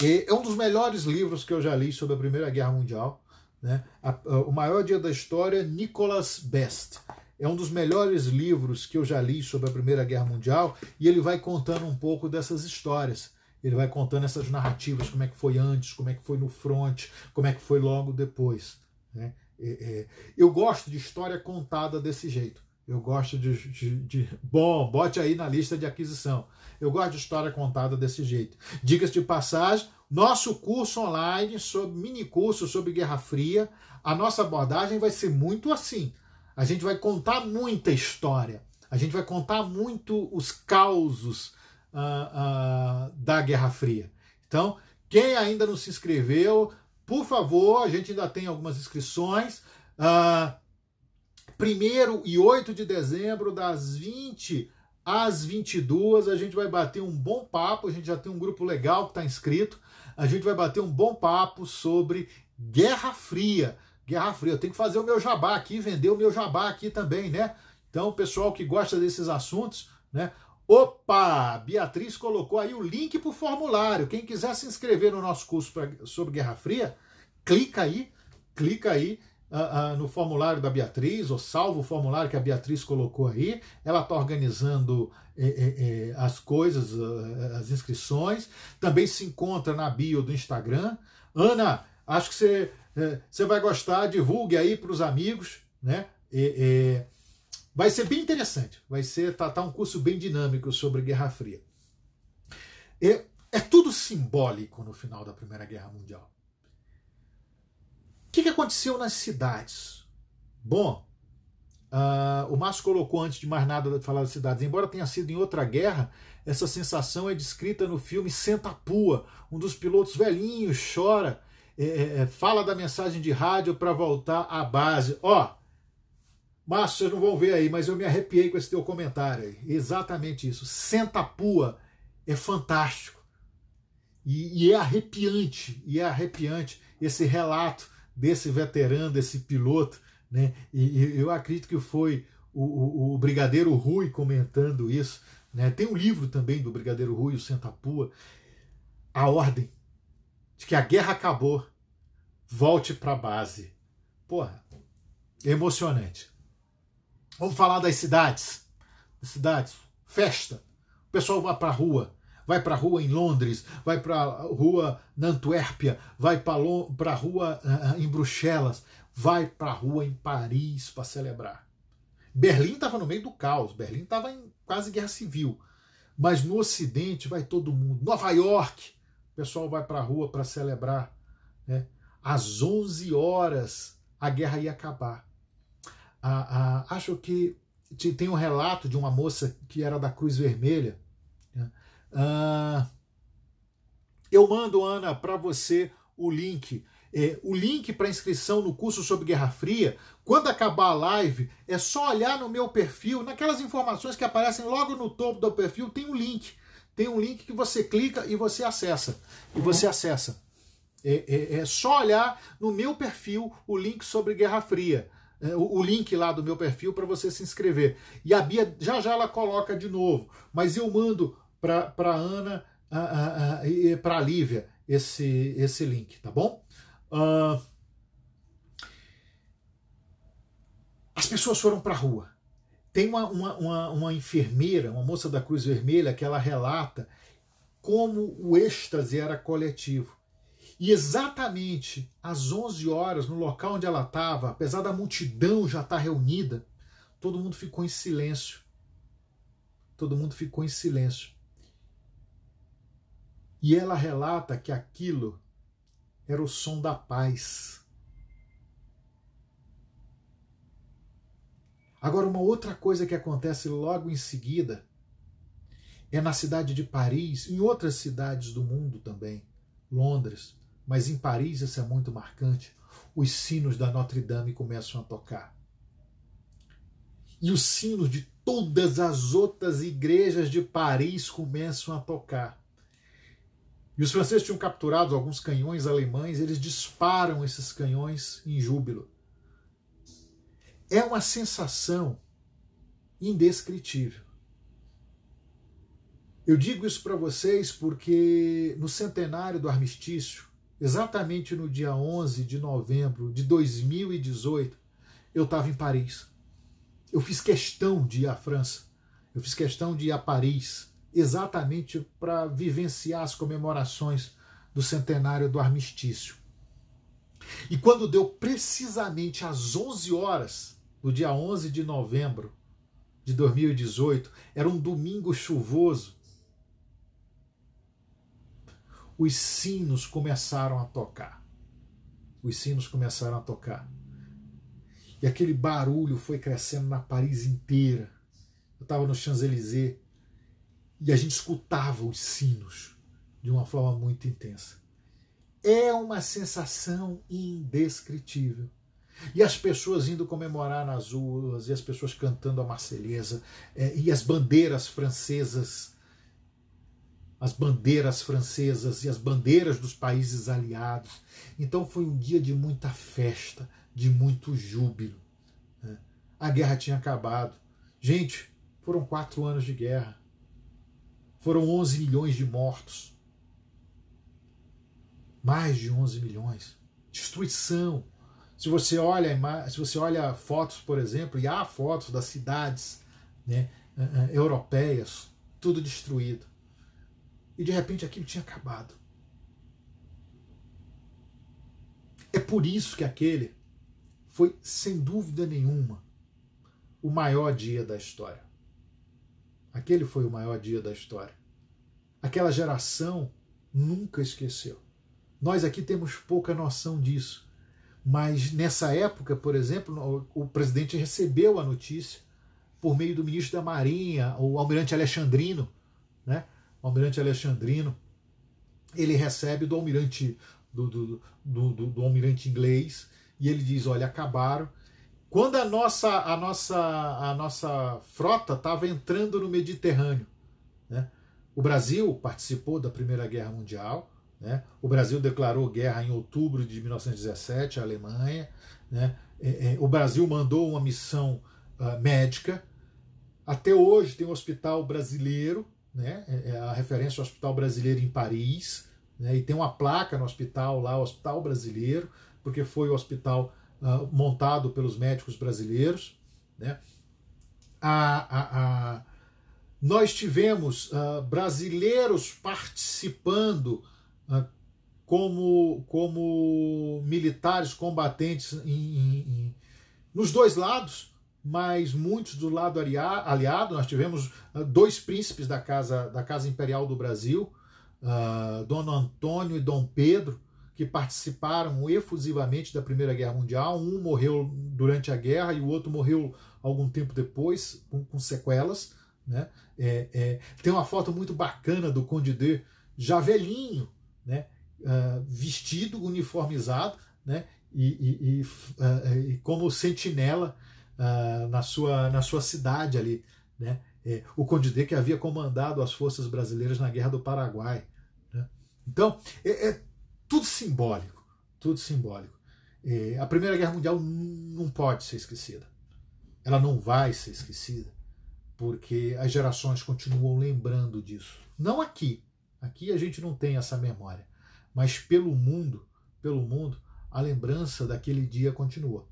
A: E é um dos melhores livros que eu já li sobre a Primeira Guerra Mundial. Né? A, a, o Maior Dia da História, Nicholas Best. É um dos melhores livros que eu já li sobre a Primeira Guerra Mundial e ele vai contando um pouco dessas histórias. Ele vai contando essas narrativas, como é que foi antes, como é que foi no front, como é que foi logo depois. Né? É, é, eu gosto de história contada desse jeito. Eu gosto de, de, de, Bom, bote aí na lista de aquisição. Eu gosto de história contada desse jeito. Dicas de passagem: nosso curso online, sobre mini curso sobre Guerra Fria. A nossa abordagem vai ser muito assim. A gente vai contar muita história. A gente vai contar muito os causos uh, uh, da Guerra Fria. Então, quem ainda não se inscreveu, por favor, a gente ainda tem algumas inscrições. Uh, 1 e 8 de dezembro, das 20 às 22, a gente vai bater um bom papo. A gente já tem um grupo legal que está inscrito. A gente vai bater um bom papo sobre Guerra Fria. Guerra Fria, eu tenho que fazer o meu jabá aqui, vender o meu jabá aqui também, né? Então, pessoal que gosta desses assuntos, né? Opa! Beatriz colocou aí o link para o formulário. Quem quiser se inscrever no nosso curso pra, sobre Guerra Fria, clica aí, clica aí uh, uh, no formulário da Beatriz, ou salvo o formulário que a Beatriz colocou aí, ela está organizando eh, eh, as coisas, uh, as inscrições. Também se encontra na bio do Instagram. Ana, acho que você, você vai gostar, divulgue aí para os amigos, né? E, e, vai ser bem interessante. Vai ser tá, tá um curso bem dinâmico sobre Guerra Fria. E, é tudo simbólico no final da Primeira Guerra Mundial que, que aconteceu nas cidades? Bom, uh, o Márcio colocou antes de mais nada de falar das cidades, embora tenha sido em outra guerra, essa sensação é descrita no filme *Senta Pua*. Um dos pilotos velhinhos chora, é, é, é, fala da mensagem de rádio para voltar à base. Ó, Márcio, vocês não vão ver aí, mas eu me arrepiei com esse teu comentário aí. Exatamente isso. *Senta Pua* é fantástico. E, e é arrepiante, e é arrepiante esse relato desse veterano, desse piloto, né? E, e eu acredito que foi o, o, o, Brigadeiro Rui comentando isso, né? Tem um livro também do Brigadeiro Rui, o Sentapua, A Ordem, de que a guerra acabou, volte para a base. Porra, emocionante. Vamos falar das cidades. cidades. Festa. O pessoal vai para a rua vai para a rua em Londres, vai para a rua na Antuérpia, vai para a rua ah, em Bruxelas, vai para a rua em Paris para celebrar. Berlim estava no meio do caos, Berlim estava em quase guerra civil. Mas no Ocidente vai todo mundo. Nova York, o pessoal vai para a rua para celebrar. Né? Às 11 horas a guerra ia acabar. Ah, ah, acho que tem um relato de uma moça que era da Cruz Vermelha ah, eu mando, Ana, para você o link. É, o link para inscrição no curso sobre Guerra Fria, quando acabar a live, é só olhar no meu perfil, naquelas informações que aparecem logo no topo do perfil, tem um link. Tem um link que você clica e você acessa. E você uhum. acessa. É, é, é só olhar no meu perfil o link sobre Guerra Fria. É, o, o link lá do meu perfil para você se inscrever. E a Bia já já ela coloca de novo, mas eu mando para a Ana uh, uh, e para a Lívia esse, esse link, tá bom? Uh, as pessoas foram para a rua. Tem uma, uma, uma, uma enfermeira, uma moça da Cruz Vermelha, que ela relata como o êxtase era coletivo. E exatamente às 11 horas, no local onde ela estava, apesar da multidão já estar tá reunida, todo mundo ficou em silêncio. Todo mundo ficou em silêncio. E ela relata que aquilo era o som da paz. Agora, uma outra coisa que acontece logo em seguida é na cidade de Paris, em outras cidades do mundo também, Londres, mas em Paris isso é muito marcante. Os sinos da Notre Dame começam a tocar. E os sinos de todas as outras igrejas de Paris começam a tocar. E os franceses tinham capturado alguns canhões alemães, eles disparam esses canhões em júbilo. É uma sensação indescritível. Eu digo isso para vocês porque no centenário do armistício, exatamente no dia 11 de novembro de 2018, eu estava em Paris. Eu fiz questão de ir à França. Eu fiz questão de ir a Paris exatamente para vivenciar as comemorações do centenário do armistício. E quando deu precisamente às 11 horas do dia 11 de novembro de 2018, era um domingo chuvoso, os sinos começaram a tocar. Os sinos começaram a tocar. E aquele barulho foi crescendo na Paris inteira. Eu estava no Champs-Élysées e a gente escutava os sinos de uma forma muito intensa. É uma sensação indescritível. E as pessoas indo comemorar nas ruas, e as pessoas cantando a Marselhesa, é, e as bandeiras francesas, as bandeiras francesas e as bandeiras dos países aliados. Então foi um dia de muita festa, de muito júbilo. Né? A guerra tinha acabado. Gente, foram quatro anos de guerra foram 11 milhões de mortos. Mais de 11 milhões. Destruição. Se você olha, se você olha fotos, por exemplo, e há fotos das cidades né, eh, eh, europeias, tudo destruído. E de repente aquilo tinha acabado. É por isso que aquele foi, sem dúvida nenhuma, o maior dia da história. Aquele foi o maior dia da história. Aquela geração nunca esqueceu. Nós aqui temos pouca noção disso. Mas nessa época, por exemplo, o presidente recebeu a notícia por meio do ministro da Marinha, o almirante Alexandrino, né? O almirante Alexandrino, ele recebe do almirante do, do, do, do, do almirante inglês e ele diz: olha, acabaram quando a nossa, a nossa, a nossa frota estava entrando no Mediterrâneo, né? o Brasil participou da Primeira Guerra Mundial, né? o Brasil declarou guerra em outubro de 1917 à Alemanha, né? É, é, o Brasil mandou uma missão uh, médica. Até hoje tem um hospital brasileiro, né? É, é a referência ao Hospital Brasileiro em Paris, né? e tem uma placa no hospital lá, Hospital Brasileiro, porque foi o hospital ah, montado pelos médicos brasileiros. Né? A, a, a, nós tivemos uh, brasileiros participando uh, como, como militares combatentes em, em, em, nos dois lados, mas muitos do lado aliado. Nós tivemos dois príncipes da casa, da casa Imperial do Brasil, uh, Dom Antônio e Dom Pedro, que participaram efusivamente da Primeira Guerra Mundial. Um morreu durante a guerra e o outro morreu algum tempo depois, com, com sequelas. Né? É, é, tem uma foto muito bacana do Conde D já velhinho, né? Uh, vestido, uniformizado, né? e, e, e, uh, e como sentinela uh, na, sua, na sua cidade ali. Né? É, o Conde que havia comandado as forças brasileiras na Guerra do Paraguai. Né? Então, é, é tudo simbólico, tudo simbólico. É, a Primeira Guerra Mundial não pode ser esquecida. Ela não vai ser esquecida, porque as gerações continuam lembrando disso. Não aqui, aqui a gente não tem essa memória, mas pelo mundo, pelo mundo, a lembrança daquele dia continua.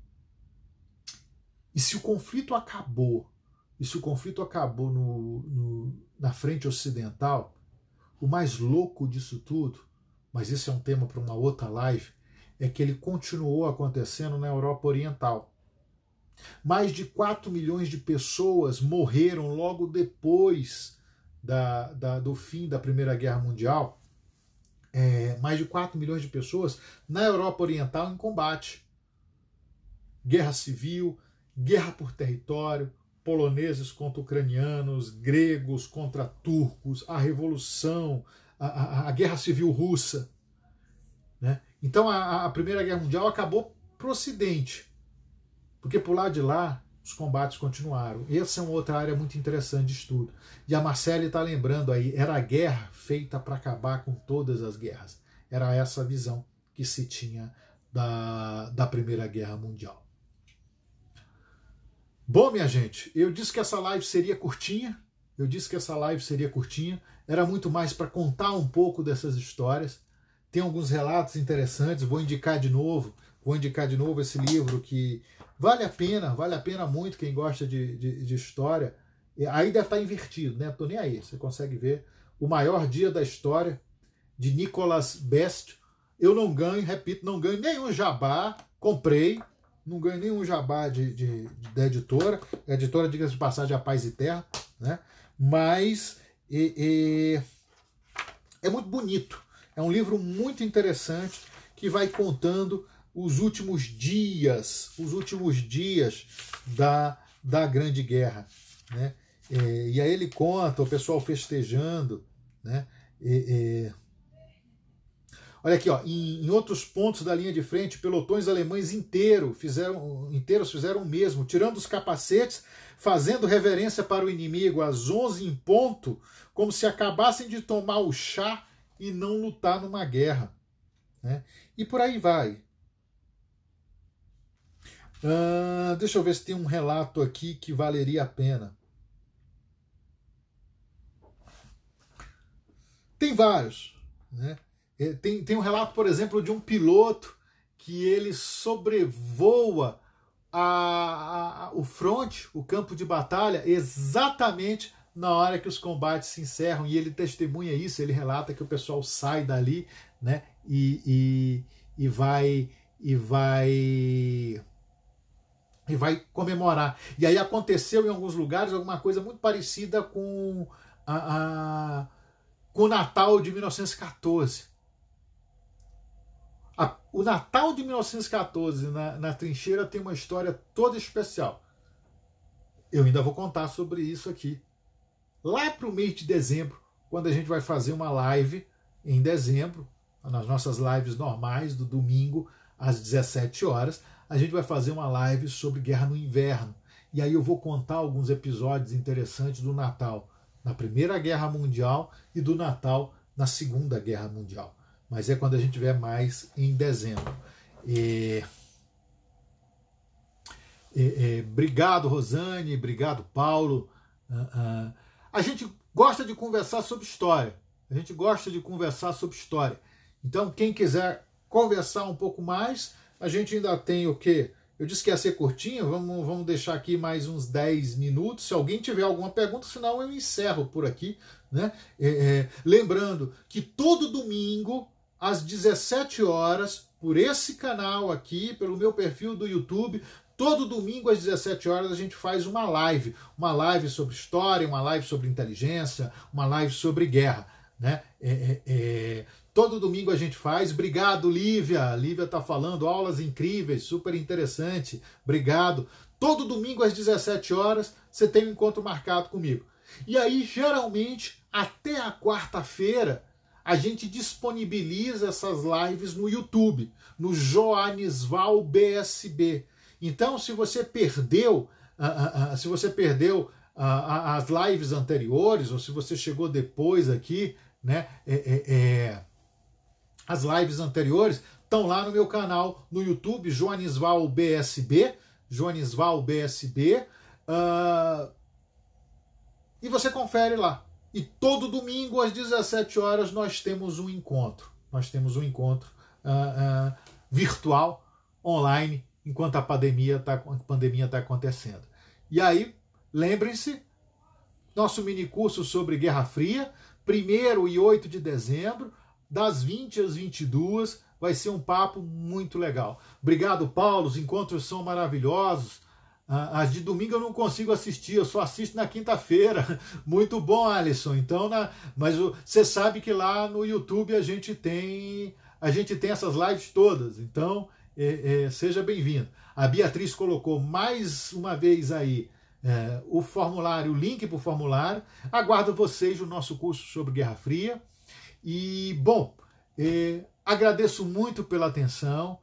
A: E se o conflito acabou, e se o conflito acabou no, no, na frente ocidental, o mais louco disso tudo mas isso é um tema para uma outra live, é que ele continuou acontecendo na Europa Oriental. Mais de 4 milhões de pessoas morreram logo depois da, da do fim da Primeira Guerra Mundial. É, mais de 4 milhões de pessoas na Europa Oriental em combate. Guerra civil, guerra por território, poloneses contra ucranianos, gregos contra turcos, a revolução, a, a, guerra civil russa. Né? Então a, a Primeira Guerra Mundial acabou para o Ocidente, porque por lá de lá os combates continuaram. Essa é uma outra área muito interessante de estudo. E a Marcelle está lembrando aí, era a guerra feita para acabar com todas as guerras. Era essa a visão que se tinha da, da Primeira Guerra Mundial. Bom, minha gente, eu disse que essa live seria curtinha, eu disse que essa live seria curtinha, era muito mais para contar um pouco dessas histórias. Tem alguns relatos interessantes, vou indicar de novo, vou indicar de novo esse livro que vale a pena, vale a pena muito quem gosta de, de, de história. Aí deve estar tá invertido, né? Tô nem aí, você consegue ver. O maior dia da história, de Nicolas Best. Eu não ganho, repito, não ganho nenhum jabá, comprei, não ganho nenhum jabá de, de, de da editora. A editora, diga-se de passagem, a é Paz e Terra, né? mas e, e, é muito bonito. É um livro muito interessante que vai contando os últimos dias, os últimos dias da, da Grande Guerra. Né? E, é, e aí ele conta o pessoal festejando, né? E, Olha aqui, ó, em, em, outros pontos da linha de frente, pelotões alemães inteiro fizeram, inteiros fizeram o mesmo, tirando os capacetes, fazendo reverência para o inimigo às 11 em ponto, como se acabassem de tomar o chá e não lutar numa guerra. Né? E por aí vai. Ah, deixa eu ver se tem um relato aqui que valeria a pena. Tem vários, né? Eh, tem, tem um relato, por exemplo, de um piloto que ele sobrevoa a, a, o fronte, o campo de batalha, exatamente na hora que os combates se encerram. E ele testemunha isso, ele relata que o pessoal sai dali né, e, e, e vai. E vai e vai comemorar. E aí aconteceu em alguns lugares alguma coisa muito parecida com, a, a, com o Natal de 1914. A, o Natal de 1914 na, na trincheira tem uma história toda especial. Eu ainda vou contar sobre isso aqui. Lá para o mês de dezembro, quando a gente vai fazer uma live em dezembro, nas nossas lives normais do domingo às 17 horas, a gente vai fazer uma live sobre Guerra no Inverno. E aí eu vou contar alguns episódios interessantes do Natal na Primeira Guerra Mundial e do Natal na Segunda Guerra Mundial mas é quando a gente tiver mais em dezembro. É, obrigado, Rosane, obrigado, Paulo. Uh, uh, a gente gosta de conversar sobre história. A gente gosta de conversar sobre história. Então, quem quiser conversar um pouco mais, a gente ainda tem o quê? Eu disse que ia ser curtinho, vamos, vamos deixar aqui mais uns 10 minutos. Se alguém tiver alguma pergunta, senão eu encerro por aqui. Né? É, é, lembrando que todo domingo às 17 horas, por esse canal aqui, pelo meu perfil do YouTube. Todo domingo às 17 horas a gente faz uma live, uma live sobre história, uma live sobre inteligência, uma live sobre guerra, né? É, é, é... Todo domingo a gente faz. Obrigado, Lívia. Lívia está falando aulas incríveis, super interessante. Obrigado. Todo domingo às 17 horas você tem um encontro marcado comigo. E aí, geralmente, até a quarta-feira, a gente disponibiliza essas lives no YouTube, no Joanisval BSB. Então, se você perdeu, uh, uh, se você perdeu as lives anteriores ou se você chegou depois aqui, né? É, é, é, as lives anteriores estão lá no meu canal no YouTube, Joanisval BSB, Joanisval BSB. Uh, e você confere lá. E todo domingo às 17 horas nós temos um encontro. Nós temos um encontro uh, uh, virtual, online, enquanto a pandemia está tá acontecendo. E aí, lembrem-se, nosso mini curso sobre Guerra Fria, 1 e 8 de dezembro, das 20 às 22, vai ser um papo muito legal. Obrigado, Paulo, os encontros são maravilhosos. Ah, as de domingo eu não consigo assistir, eu só assisto na quinta-feira. Muito bom, Alisson. Então, na, mas você sabe que lá no YouTube a gente tem a gente tem essas lives todas. Então, é, é, seja bem-vindo. A Beatriz colocou mais uma vez aí é, o formulário, o link para o formulário. Aguardo vocês no nosso curso sobre Guerra Fria. E, bom, é, agradeço muito pela atenção.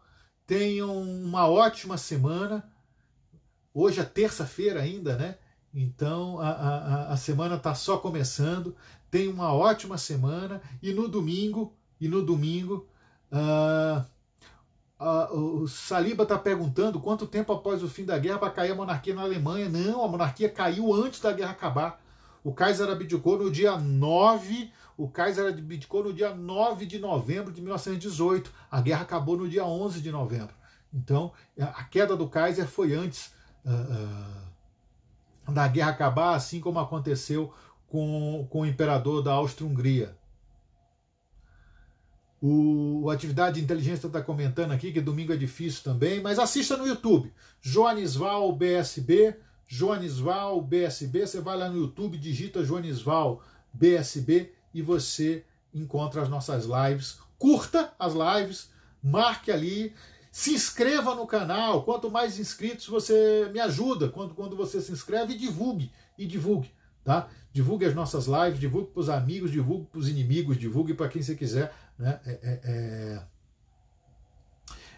A: Tenham uma ótima semana Hoje é terça-feira ainda, né? Então a, a, a semana está só começando. Tem uma ótima semana e no domingo e no domingo uh, uh, o Saliba está perguntando quanto tempo após o fim da guerra vai cair a monarquia na Alemanha. Não, a monarquia caiu antes da guerra acabar. O Kaiser abdicou no dia 9, o Kaiser abdicou no dia 9 de novembro de 1918. A guerra acabou no dia 11 de novembro. Então, a queda do Kaiser foi antes eh, eh, da guerra acabar, assim como aconteceu com, com o imperador da Áustria-Hungria. O, a atividade de inteligência está comentando aqui que domingo é difícil também, mas assista no YouTube. Joanisval BSB, Joanisval BSB, você vai lá no YouTube, digita Joanisval BSB e você encontra as nossas lives. Curta as lives, marque ali se inscreva no canal, quanto mais inscritos você me ajuda quando, quando você se inscreve e divulgue, e divulgue, tá? Divulgue as nossas lives, divulgue para os amigos, divulgue para os inimigos, divulgue para quem você quiser, né? É, é,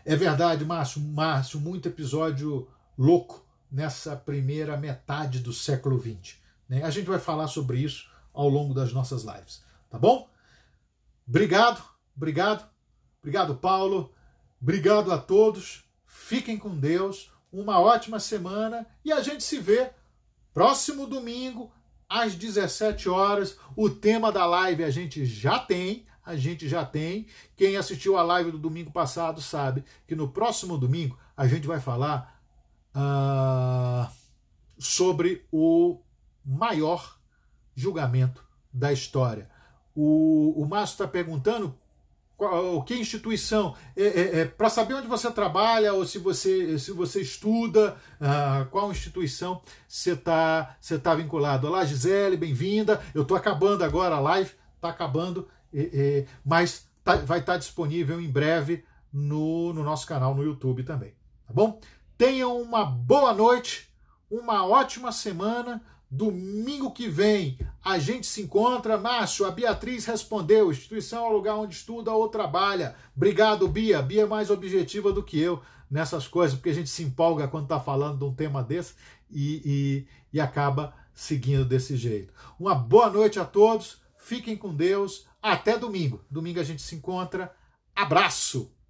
A: é... é verdade, Márcio, Márcio, muito episódio louco nessa primeira metade do século XX. Né? A gente vai falar sobre isso ao longo das nossas lives, tá bom? Obrigado, obrigado, obrigado, Paulo. Obrigado a todos, fiquem com Deus, uma ótima semana e a gente se vê próximo domingo às 17 horas. O tema da live a gente já tem, a gente já tem. Quem assistiu a live do domingo passado sabe que no próximo domingo a gente vai falar uh, sobre o maior julgamento da história. O, o Márcio está perguntando qual, que é instituição, é, é, é para saber onde você trabalha ou se você, se você estuda, ah, qual instituição você está você tá vinculado. Olá, Gisele, bem-vinda. Eu estou acabando agora a live, está acabando, mas tá, vai estar tá disponível em breve no, no nosso canal no YouTube também. Tá bom? Tenham uma boa noite, uma ótima semana. Domingo que vem a gente se encontra. Márcio, a Beatriz respondeu: instituição é o lugar onde estuda ou trabalha. Obrigado, Bia. Bia é mais objetiva do que eu nessas coisas, porque a gente se empolga quando está falando de um tema desse e, e, e acaba seguindo desse jeito. Uma boa noite a todos, fiquem com Deus. Até domingo. Domingo a gente se encontra. Abraço!